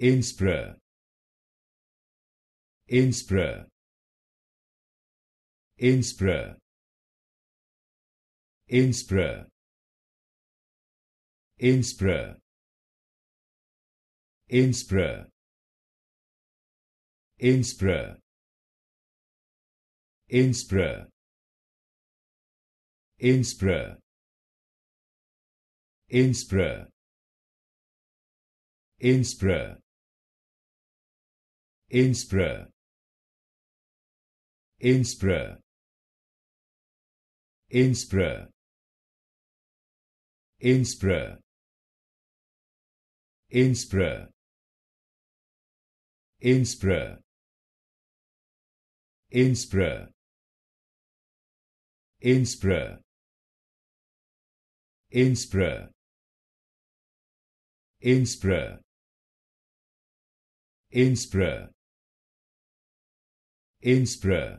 Inspire. Inspire. Inspire. Inspire. Inspire. Inspire. Inspire. Inspire. Innsbruck Innsbruck Innsbruck Inspire. Inspire. Inspire. Inspire. Inspire. Inspire. Inspire. Inspire. Innsbruck Innsbruck Innsbruck Innsbruck.